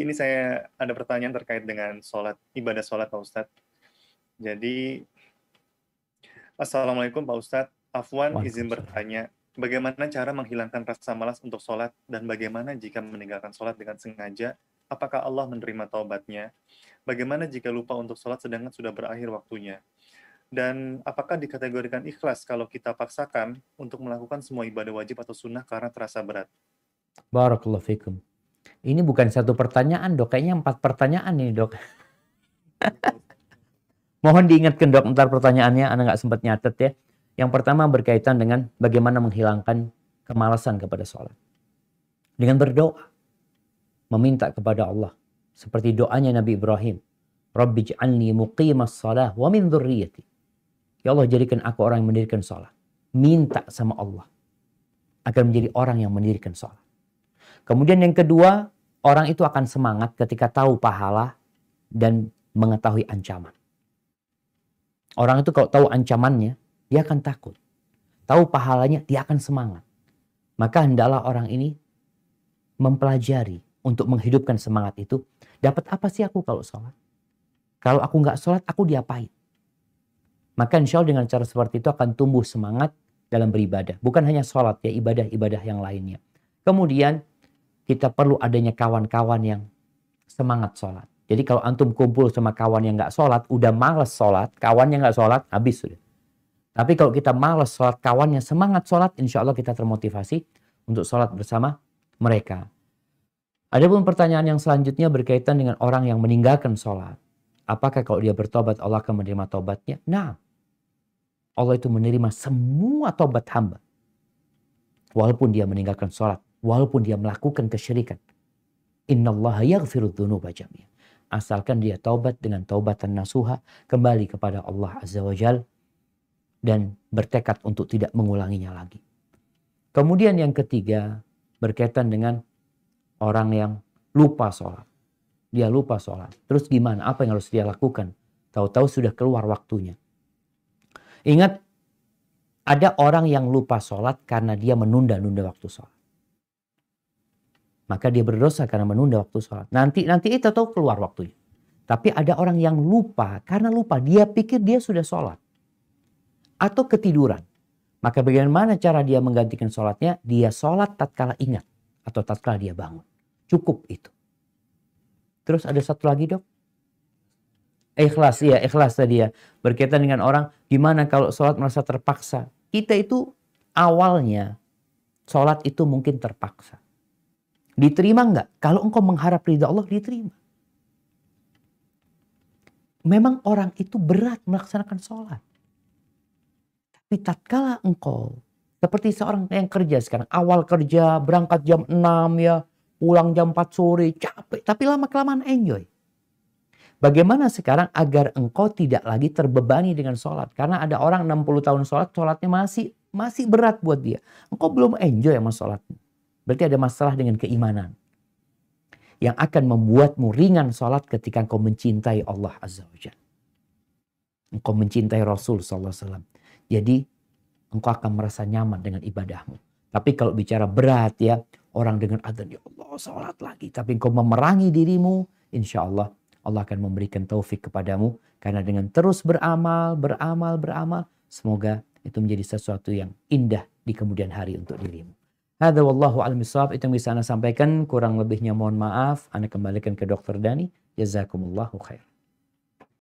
ini saya ada pertanyaan terkait dengan sholat, ibadah sholat Pak Ustadz. Jadi, Assalamualaikum Pak Ustadz. Afwan izin bertanya, bagaimana cara menghilangkan rasa malas untuk sholat dan bagaimana jika meninggalkan sholat dengan sengaja? Apakah Allah menerima taubatnya? Bagaimana jika lupa untuk sholat sedangkan sudah berakhir waktunya? Dan apakah dikategorikan ikhlas kalau kita paksakan untuk melakukan semua ibadah wajib atau sunnah karena terasa berat? Barakallahu fikum. Ini bukan satu pertanyaan dok, kayaknya empat pertanyaan ini dok. Mohon diingatkan dok, ntar pertanyaannya Anda nggak sempat nyatet ya. Yang pertama berkaitan dengan bagaimana menghilangkan kemalasan kepada sholat. Dengan berdoa. Meminta kepada Allah. Seperti doanya Nabi Ibrahim. Rabbi ja'alni wa min dhurriyati. Ya Allah jadikan aku orang yang mendirikan sholat. Minta sama Allah agar menjadi orang yang mendirikan sholat. Kemudian yang kedua, orang itu akan semangat ketika tahu pahala dan mengetahui ancaman. Orang itu kalau tahu ancamannya, dia akan takut. Tahu pahalanya, dia akan semangat. Maka hendaklah orang ini mempelajari untuk menghidupkan semangat itu. Dapat apa sih aku kalau sholat? Kalau aku nggak sholat, aku diapain? Maka insya Allah dengan cara seperti itu akan tumbuh semangat dalam beribadah. Bukan hanya sholat ya, ibadah-ibadah yang lainnya. Kemudian kita perlu adanya kawan-kawan yang semangat sholat. Jadi kalau antum kumpul sama kawan yang nggak sholat, udah males sholat, kawannya nggak sholat, habis sudah. Tapi kalau kita males sholat, kawannya semangat sholat, insya Allah kita termotivasi untuk sholat bersama mereka. ada pun pertanyaan yang selanjutnya berkaitan dengan orang yang meninggalkan sholat. Apakah kalau dia bertobat Allah akan menerima tobatnya? Nah, Allah itu menerima semua tobat hamba. Walaupun dia meninggalkan sholat walaupun dia melakukan kesyirikan. Innallaha yaghfiru dzunuba jami'a. Asalkan dia taubat dengan taubatan nasuha kembali kepada Allah Azza wa Jal dan bertekad untuk tidak mengulanginya lagi. Kemudian yang ketiga berkaitan dengan orang yang lupa sholat. Dia lupa sholat. Terus gimana? Apa yang harus dia lakukan? Tahu-tahu sudah keluar waktunya. Ingat, ada orang yang lupa sholat karena dia menunda-nunda waktu sholat maka dia berdosa karena menunda waktu sholat. Nanti nanti itu tahu keluar waktunya. Tapi ada orang yang lupa karena lupa dia pikir dia sudah sholat atau ketiduran. Maka bagaimana cara dia menggantikan sholatnya? Dia sholat tatkala ingat atau tatkala dia bangun. Cukup itu. Terus ada satu lagi dok. Ikhlas, iya ikhlas tadi ya. Berkaitan dengan orang, gimana kalau sholat merasa terpaksa? Kita itu awalnya sholat itu mungkin terpaksa. Diterima enggak? Kalau engkau mengharap ridha Allah, diterima. Memang orang itu berat melaksanakan sholat. Tapi tatkala engkau, seperti seorang yang kerja sekarang, awal kerja, berangkat jam 6 ya, pulang jam 4 sore, capek. Tapi lama-kelamaan enjoy. Bagaimana sekarang agar engkau tidak lagi terbebani dengan sholat? Karena ada orang 60 tahun sholat, sholatnya masih masih berat buat dia. Engkau belum enjoy sama sholat. Berarti ada masalah dengan keimanan. Yang akan membuatmu ringan sholat ketika kau mencintai Allah Azza wa Jal. Engkau mencintai Rasul Sallallahu Alaihi Wasallam. Jadi engkau akan merasa nyaman dengan ibadahmu. Tapi kalau bicara berat ya, orang dengan adhan ya Allah sholat lagi. Tapi engkau memerangi dirimu, insya Allah Allah akan memberikan taufik kepadamu. Karena dengan terus beramal, beramal, beramal, semoga itu menjadi sesuatu yang indah di kemudian hari untuk dirimu. Hada wallahu al misaf Itu yang bisa Anda sampaikan. Kurang lebihnya mohon maaf. Anda kembalikan ke Dokter Dani. Jazakumullahu khair.